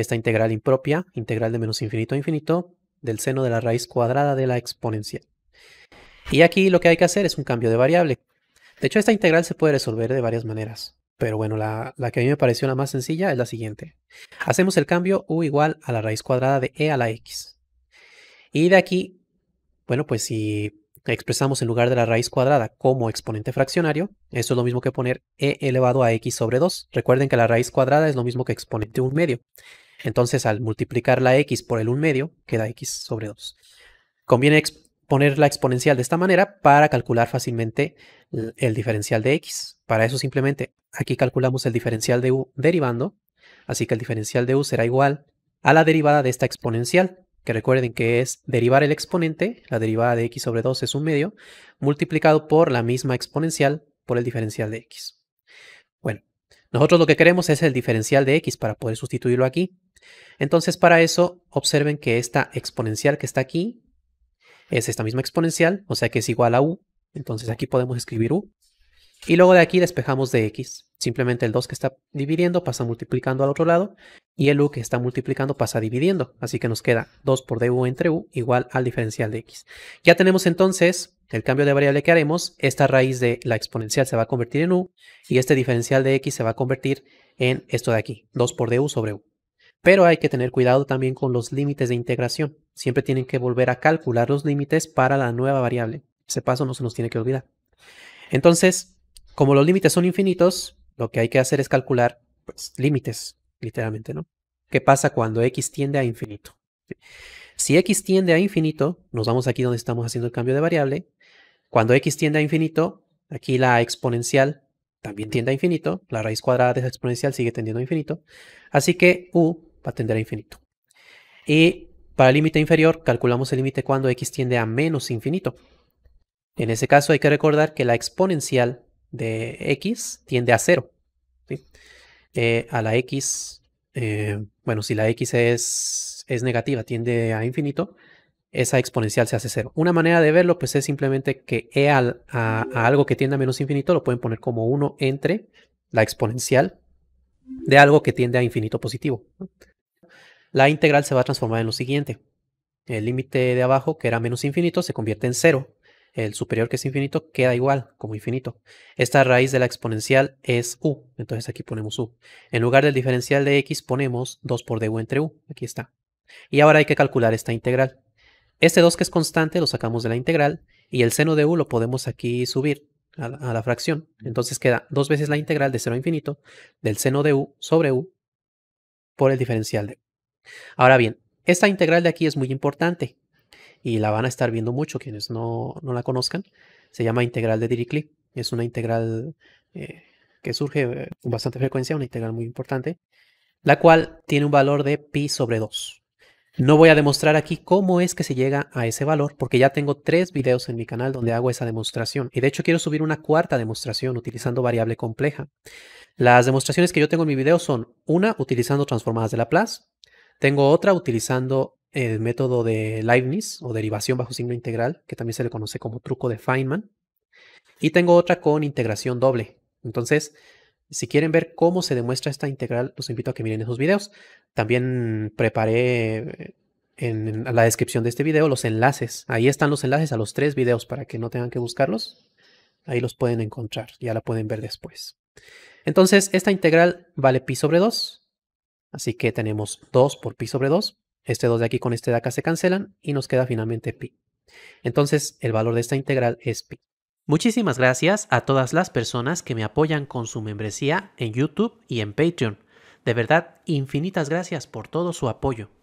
esta integral impropia, integral de menos infinito a infinito, del seno de la raíz cuadrada de la exponencial. Y aquí lo que hay que hacer es un cambio de variable. De hecho, esta integral se puede resolver de varias maneras. Pero bueno, la, que a mí me pareció la más sencilla es la siguiente. Hacemos el cambio u igual a la raíz cuadrada de e a la x. Y de aquí, bueno, pues si expresamos en lugar de la raíz cuadrada como exponente fraccionario, eso es lo mismo que poner e elevado a x sobre 2. Recuerden que la raíz cuadrada es lo mismo que exponente un medio. Entonces, al multiplicar la x por el 1 medio, queda x sobre 2. Conviene exponer la exponencial de esta manera para calcular fácilmente el diferencial de x. Para eso simplemente aquí calculamos el diferencial de u derivando, así que el diferencial de u será igual a la derivada de esta exponencial, que recuerden que es derivar el exponente, la derivada de x sobre 2 es un medio, multiplicado por la misma exponencial por el diferencial de x. Bueno, nosotros lo que queremos es el diferencial de x para poder sustituirlo aquí. Entonces para eso observen que esta exponencial que está aquí es esta misma exponencial, o sea que es igual a u. Entonces aquí podemos escribir u. Y luego de aquí despejamos de x. Simplemente el 2 que está dividiendo pasa multiplicando al otro lado y el u que está multiplicando pasa dividiendo. Así que nos queda 2 por du entre u igual al diferencial de x. Ya tenemos entonces el cambio de variable que haremos. Esta raíz de la exponencial se va a convertir en u y este diferencial de x se va a convertir en esto de aquí, 2 por du sobre u. Pero hay que tener cuidado también con los límites de integración. Siempre tienen que volver a calcular los límites para la nueva variable. Ese paso no se nos tiene que olvidar. Entonces, como los límites son infinitos, lo que hay que hacer es calcular pues, límites, literalmente, ¿no? ¿Qué pasa cuando x tiende a infinito? Si x tiende a infinito, nos vamos aquí donde estamos haciendo el cambio de variable. Cuando x tiende a infinito, aquí la exponencial también tiende a infinito. La raíz cuadrada de esa exponencial sigue tendiendo a infinito. Así que u va a tender a infinito. Y para el límite inferior, calculamos el límite cuando x tiende a menos infinito. En ese caso hay que recordar que la exponencial de x tiende a 0. Eh, a la x, eh, bueno, si la x es, es negativa, tiende a infinito, esa exponencial se hace 0. Una manera de verlo pues es simplemente que e a, a, algo que tiende a menos infinito lo pueden poner como 1 entre la exponencial de algo que tiende a infinito positivo. La integral se va a transformar en lo siguiente. El límite de abajo, que era menos infinito, se convierte en 0 el superior que es infinito queda igual como infinito. Esta raíz de la exponencial es u, entonces aquí ponemos u. En lugar del diferencial de x ponemos 2 por du entre u, aquí está. Y ahora hay que calcular esta integral. Este 2 que es constante lo sacamos de la integral y el seno de u lo podemos aquí subir a la, fracción. Entonces queda dos veces la integral de 0 a infinito del seno de u sobre u por el diferencial de u. Ahora bien, esta integral de aquí es muy importante y la van a estar viendo mucho quienes no, la conozcan. Se llama integral de Dirichlet. Es una integral eh, que surge eh, con bastante frecuencia, una integral muy importante, la cual tiene un valor de pi sobre 2. No voy a demostrar aquí cómo es que se llega a ese valor, porque ya tengo tres videos en mi canal donde hago esa demostración. Y de hecho quiero subir una cuarta demostración utilizando variable compleja. Las demostraciones que yo tengo en mi video son una utilizando transformadas de Laplace, tengo otra utilizando el método de Leibniz o derivación bajo signo integral, que también se le conoce como truco de Feynman. Y tengo otra con integración doble. Entonces, si quieren ver cómo se demuestra esta integral, los invito a que miren esos videos. También preparé en la descripción de este video los enlaces. Ahí están los enlaces a los tres videos para que no tengan que buscarlos. Ahí los pueden encontrar, ya la pueden ver después. Entonces, esta integral vale pi sobre 2. Así que tenemos 2 por pi sobre 2 este 2 de aquí con este de acá se cancelan y nos queda finalmente pi. Entonces, el valor de esta integral es pi. Muchísimas gracias a todas las personas que me apoyan con su membresía en YouTube y en Patreon. De verdad, infinitas gracias por todo su apoyo.